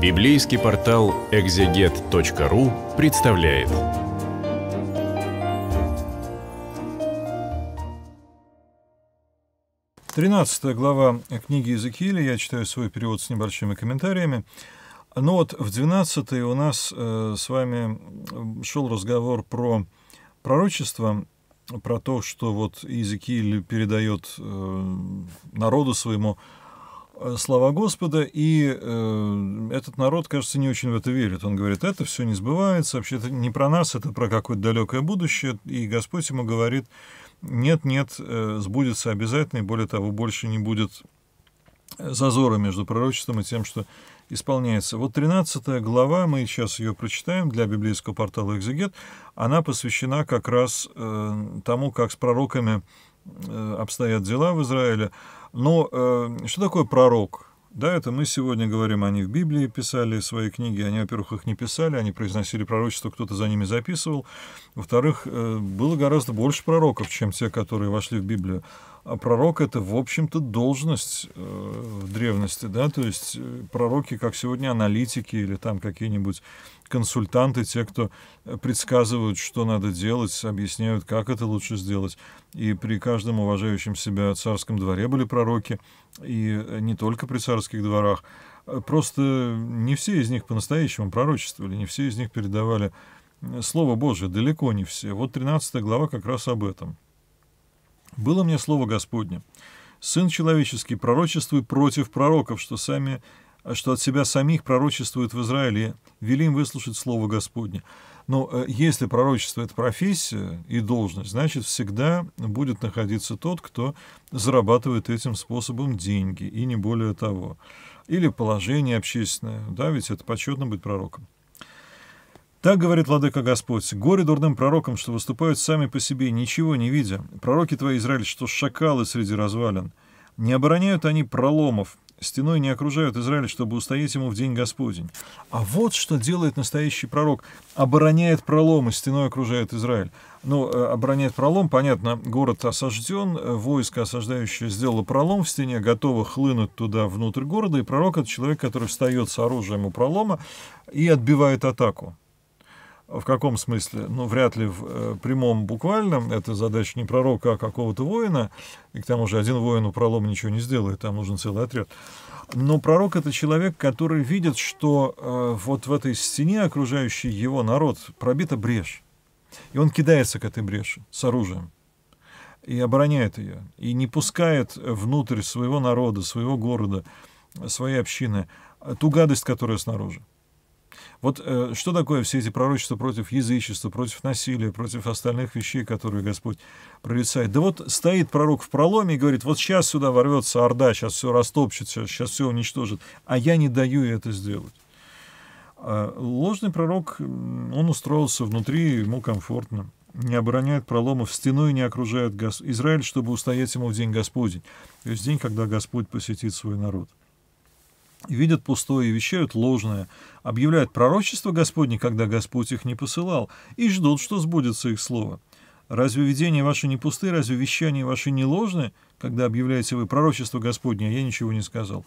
Библейский портал экзегет.ру представляет. Тринадцатая глава книги Иезекииля, я читаю свой перевод с небольшими комментариями. Ну вот в 12 у нас э, с вами э, шел разговор про пророчество, про то, что вот Иезекииль передает э, народу своему Э, слова Господа, и э, этот народ, кажется, не очень в это верит. Он говорит, это все не сбывается, вообще это не про нас, это про какое-то далекое будущее, и Господь ему говорит, нет, нет, э, сбудется обязательно, и более того, больше не будет э, зазора между пророчеством и тем, что исполняется. Вот 13 глава, мы сейчас ее прочитаем для библейского портала «Экзегет», она посвящена как раз э, тому, как с пророками Э, обстоят дела в Израиле. Но э, что такое пророк? Да, это мы сегодня говорим, они в Библии писали свои книги, они, во-первых, их не писали, они произносили пророчество, кто-то за ними записывал. Во-вторых, э, было гораздо больше пророков, чем те, которые вошли в Библию. А пророк — это, в общем-то, должность э, в древности, да, то есть э, пророки, как сегодня аналитики или там какие-нибудь консультанты, те, кто э, предсказывают, что надо делать, объясняют, как это лучше сделать. И при каждом уважающем себя царском дворе были пророки, и э, не только при царских дворах. Э, просто не все из них по-настоящему пророчествовали, не все из них передавали Слово Божие, далеко не все. Вот 13 глава как раз об этом. «Было мне слово Господне, Сын человеческий, пророчествуй против пророков, что сами что от себя самих пророчествуют в Израиле, вели им выслушать Слово Господне. Но э, если пророчество – это профессия и должность, значит, всегда будет находиться тот, кто зарабатывает этим способом деньги, и не более того. Или положение общественное, да, ведь это почетно быть пророком. Так говорит Владыка Господь, горе дурным пророкам, что выступают сами по себе, ничего не видя. Пророки твои, Израиль, что шакалы среди развалин. Не обороняют они проломов, стеной не окружают Израиль, чтобы устоять ему в день Господень. А вот что делает настоящий пророк. Обороняет пролом, и стеной окружает Израиль. Ну, э, обороняет пролом, понятно, город осажден, э, войско осаждающее сделало пролом в стене, готово хлынуть туда, внутрь города, и пророк — это человек, который встает с оружием у пролома и отбивает атаку. В каком смысле? Ну, вряд ли в э, прямом буквальном. Это задача не пророка, а какого-то воина. И к тому же один воин у пролома ничего не сделает, там нужен целый отряд. Но пророк — это человек, который видит, что э, вот в этой стене, окружающей его народ, пробита брешь. И он кидается к этой бреши с оружием и обороняет ее, и не пускает внутрь своего народа, своего города, своей общины ту гадость, которая снаружи. Вот э, что такое все эти пророчества против язычества, против насилия, против остальных вещей, которые Господь прорицает? Да вот стоит пророк в проломе и говорит, вот сейчас сюда ворвется Орда, сейчас все растопчет, сейчас, сейчас все уничтожит, а я не даю это сделать. А ложный пророк, он устроился внутри, ему комфортно не обороняет проломов, стеной не окружает Израиль, чтобы устоять ему в день Господень, то есть день, когда Господь посетит свой народ видят пустое и вещают ложное, объявляют пророчество Господне, когда Господь их не посылал, и ждут, что сбудется их слово. Разве видения ваши не пусты, разве вещания ваши не ложны, когда объявляете вы пророчество Господне, а я ничего не сказал?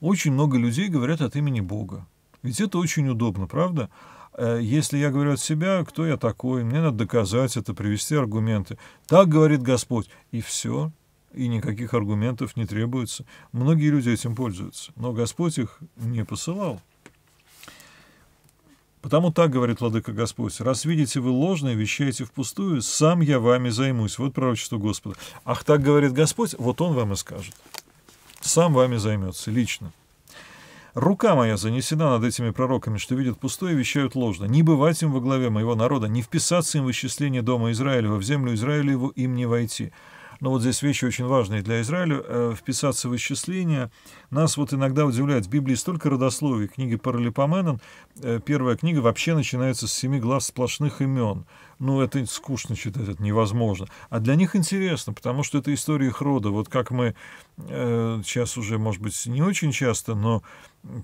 Очень много людей говорят от имени Бога. Ведь это очень удобно, правда? Э, если я говорю от себя, кто я такой, мне надо доказать это, привести аргументы. Так говорит Господь, и все, и никаких аргументов не требуется. Многие люди этим пользуются, но Господь их не посылал. Потому так говорит Владыка Господь, раз видите вы ложное, вещаете впустую, сам я вами займусь. Вот пророчество Господа. Ах, так говорит Господь, вот он вам и скажет. Сам вами займется, лично. Рука моя занесена над этими пророками, что видят пустое вещают ложно. Не бывать им во главе моего народа, не вписаться им в исчисление дома Израилева, в землю Израилеву им не войти но вот здесь вещи очень важные для Израиля, э, вписаться в исчисление. Нас вот иногда удивляет, в Библии столько родословий, книги Паралипоменон, э, первая книга вообще начинается с семи глав сплошных имен ну, это скучно читать, это невозможно. А для них интересно, потому что это история их рода. Вот как мы э, сейчас уже, может быть, не очень часто, но,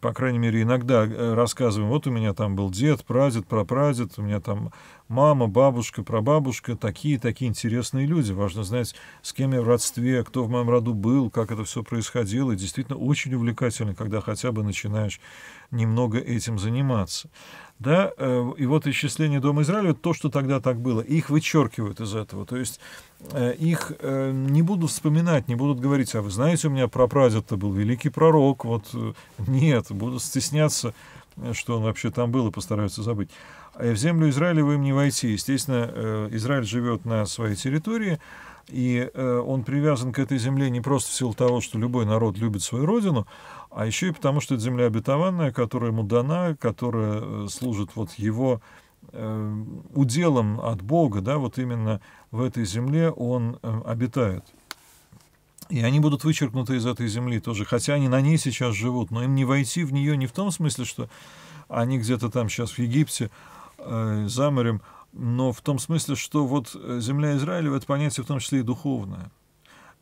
по крайней мере, иногда э, рассказываем, вот у меня там был дед, прадед, прапрадед, у меня там мама, бабушка, прабабушка, такие, такие интересные люди. Важно знать, с кем я в родстве, кто в моем роду был, как это все происходило. И действительно очень увлекательно, когда хотя бы начинаешь немного этим заниматься да, э, и вот исчисление Дома Израиля, то, что тогда так было, их вычеркивают из этого, то есть э, их э, не будут вспоминать, не будут говорить, а вы знаете, у меня прапрадед-то был великий пророк, вот нет, будут стесняться что он вообще там был и постараются забыть. Э, в землю Израиля вы им не войти. Естественно, э, Израиль живет на своей территории, и э, он привязан к этой земле не просто в силу того, что любой народ любит свою родину, а еще и потому, что это земля обетованная, которая ему дана, которая служит вот его уделом от Бога, да, вот именно в этой земле он обитает. И они будут вычеркнуты из этой земли тоже, хотя они на ней сейчас живут, но им не войти в нее не в том смысле, что они где-то там сейчас в Египте, э, за морем, но в том смысле, что вот э, земля Израилева — это понятие в том числе и духовное.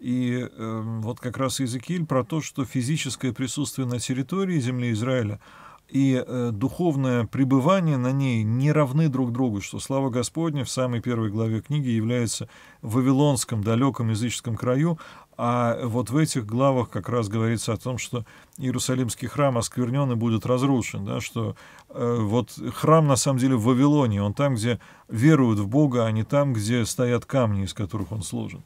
И э, вот как раз Иезекииль про то, что физическое присутствие на территории земли Израиля — и э, духовное пребывание на ней не равны друг другу, что слава Господня в самой первой главе книги является в вавилонском далеком языческом краю, а вот в этих главах как раз говорится о том, что Иерусалимский храм осквернен и будет разрушен, да, что э, вот храм на самом деле в Вавилоне, он там, где веруют в Бога, а не там, где стоят камни, из которых он сложен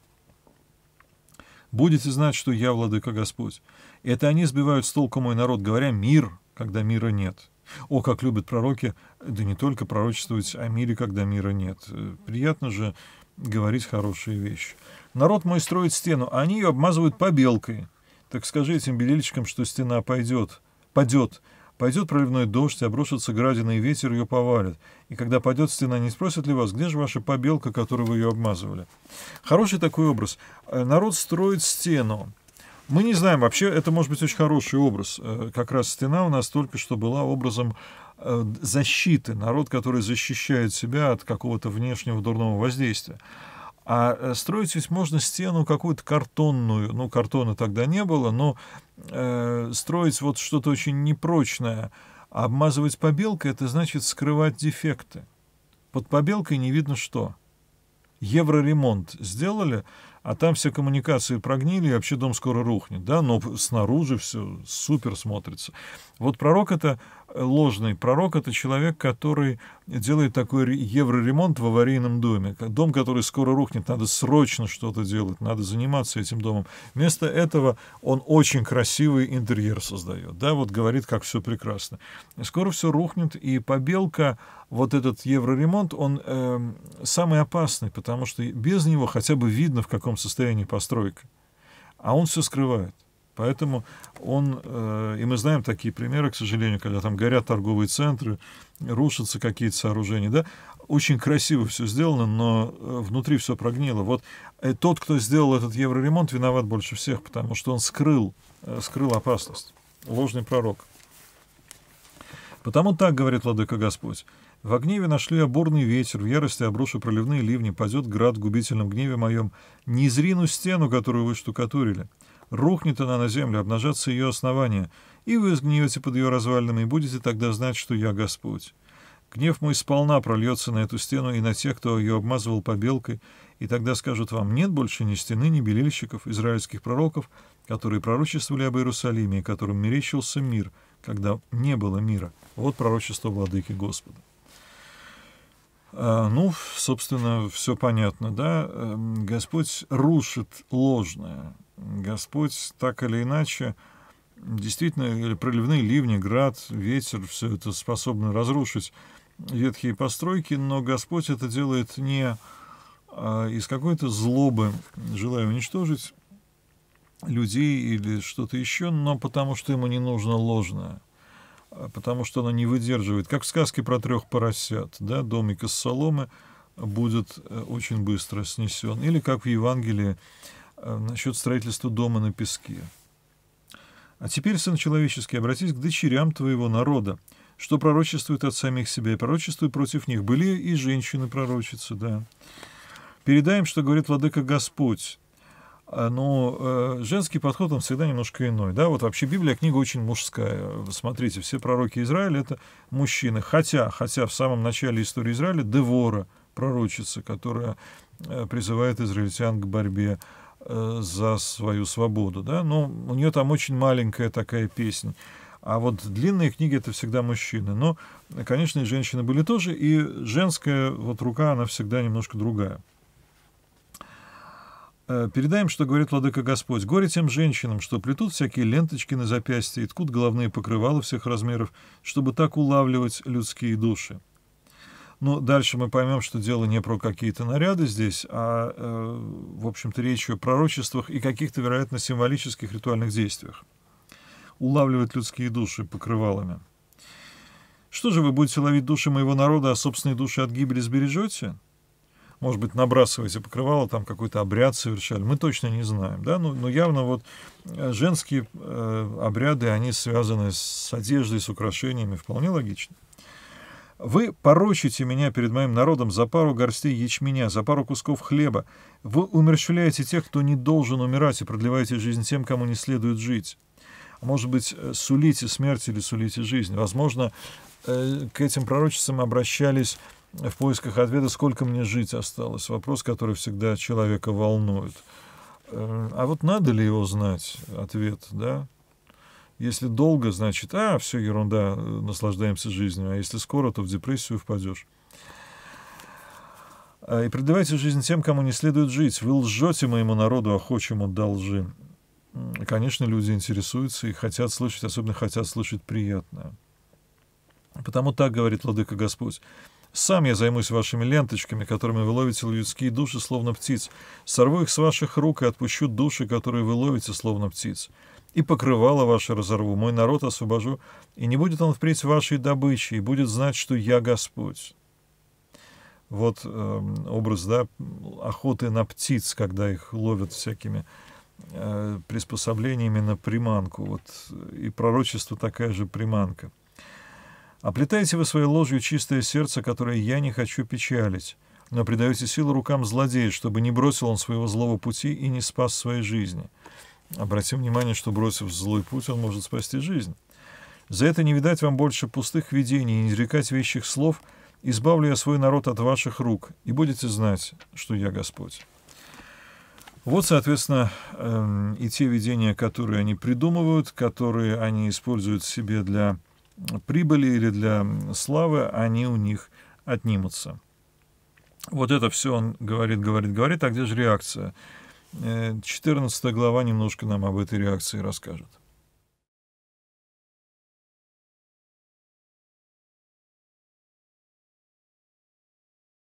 будете знать, что я, владыка Господь. Это они сбивают с толку мой народ, говоря «мир», когда мира нет. О, как любят пророки, да не только пророчествовать о мире, когда мира нет. Э, приятно же говорить хорошие вещи. Народ мой строит стену, а они ее обмазывают побелкой. Так скажи этим белильщикам, что стена пойдет, падет, Пойдет проливной дождь, обрушится а градина, и ветер ее повалит. И когда пойдет стена, не спросят ли вас, где же ваша побелка, которую вы ее обмазывали? Хороший такой образ. Э, народ строит стену. Мы не знаем вообще, это может быть очень хороший образ. Э, как раз стена у нас только что была образом э, защиты, народ, который защищает себя от какого-то внешнего дурного воздействия. А э, строить ведь можно стену какую-то картонную, ну, картона тогда не было, но э, строить вот что-то очень непрочное, обмазывать побелкой, это значит скрывать дефекты. Под побелкой не видно что. Евроремонт сделали, а там все коммуникации прогнили, и вообще дом скоро рухнет, да, но снаружи все супер смотрится. Вот пророк — это ложный пророк — это человек, который делает такой евроремонт в аварийном доме. Дом, который скоро рухнет, надо срочно что-то делать, надо заниматься этим домом. Вместо этого он очень красивый интерьер создает, да, вот говорит, как все прекрасно. Скоро все рухнет, и побелка, вот этот евроремонт, он э, самый опасный, потому что без него хотя бы видно, в каком состоянии постройка. А он все скрывает. Поэтому он, э, и мы знаем такие примеры, к сожалению, когда там горят торговые центры, рушатся какие-то сооружения, да, очень красиво все сделано, но э, внутри все прогнило. Вот э, тот, кто сделал этот евроремонт, виноват больше всех, потому что он скрыл, скрыл опасность. Ложный пророк. Потому так говорит Владыка Господь. В гневе нашли бурный ветер, в ярости обрушу проливные ливни, падет град в губительном гневе моем. Не зрину стену, которую вы штукатурили. Рухнет она на землю, обнажатся ее основания, и вы сгниете под ее развалинами, и будете тогда знать, что я Господь. Гнев мой сполна прольется на эту стену и на тех, кто ее обмазывал побелкой, и тогда скажут вам, нет больше ни стены, ни белильщиков, израильских пророков, которые пророчествовали об Иерусалиме, и которым мерещился мир, когда не было мира. Вот пророчество Владыки Господа. А, ну, собственно, все понятно, да? Эм, Господь рушит ложное, Господь так или иначе, действительно, проливные ливни, град, ветер, все это способно разрушить ветхие постройки, но Господь это делает не а, из какой-то злобы, желая уничтожить людей или что-то еще, но потому что ему не нужно ложное, а потому что оно не выдерживает. Как в сказке про трех поросят, да, домик из соломы будет э, очень быстро снесен. Или как в Евангелии Э, насчет строительства дома на песке. А теперь, сын человеческий, обратись к дочерям твоего народа, что пророчествует от самих себя, и пророчествует против них. Были и женщины-пророчицы, да. Передаем, что говорит Владыка Господь. А, но э, женский подход, он всегда немножко иной. Да? Вот вообще Библия книга очень мужская. смотрите, все пророки Израиля — это мужчины. Хотя, хотя в самом начале истории Израиля Девора, пророчица, которая э, призывает израильтян к борьбе Э, за свою свободу, да, но ну, у нее там очень маленькая такая песня. А вот длинные книги это всегда мужчины. Но, конечно, и женщины были тоже, и женская вот рука, она всегда немножко другая. Э, передаем, что говорит Владыка Господь. «Горе тем женщинам, что плетут всякие ленточки на запястье и ткут головные покрывала всех размеров, чтобы так улавливать людские души». Ну, дальше мы поймем, что дело не про какие-то наряды здесь, а, э, в общем-то, речь о пророчествах и каких-то, вероятно, символических ритуальных действиях. Улавливать людские души покрывалами. Что же вы будете ловить души моего народа, а собственные души от гибели сбережете? Может быть, набрасываете покрывало, там какой-то обряд совершали. Мы точно не знаем, да? Но, ну, но ну, явно вот э, женские э, обряды, они связаны с одеждой, с украшениями, вполне логично. Вы порочите меня перед моим народом за пару горстей ячменя, за пару кусков хлеба. Вы умерщвляете тех, кто не должен умирать, и продлеваете жизнь тем, кому не следует жить. Может быть, э, сулите смерть или сулите жизнь. Возможно, э, к этим пророчествам обращались в поисках ответа, сколько мне жить осталось. Вопрос, который всегда человека волнует. Э, а вот надо ли его знать, ответ, да? Если долго, значит, а, все ерунда, э, наслаждаемся жизнью. А если скоро, то в депрессию впадешь. А, и предавайте жизнь тем, кому не следует жить. Вы лжете моему народу, охочему а до лжи. Конечно, люди интересуются и хотят слышать, особенно хотят слышать приятное. Потому так говорит Владыка Господь. Сам я займусь вашими ленточками, которыми вы ловите людские души, словно птиц. Сорву их с ваших рук и отпущу души, которые вы ловите, словно птиц и покрывало ваше разорву, мой народ освобожу, и не будет он впредь вашей добычи, и будет знать, что я Господь». Вот э, образ да, охоты на птиц, когда их ловят всякими э, приспособлениями на приманку. Вот, и пророчество такая же приманка. «Оплетаете вы своей ложью чистое сердце, которое я не хочу печалить, но придаете силу рукам злодея, чтобы не бросил он своего злого пути и не спас своей жизни. Обратим внимание, что, бросив злой путь, он может спасти жизнь. За это не видать вам больше пустых видений и не изрекать вещих слов, избавлю я свой народ от ваших рук, и будете знать, что я Господь». Вот, соответственно, эм, и те видения, которые они придумывают, которые они используют себе для прибыли или для славы, они у них отнимутся. Вот это все он говорит, говорит, говорит, а где же реакция? 14 э, глава немножко нам об этой реакции расскажет.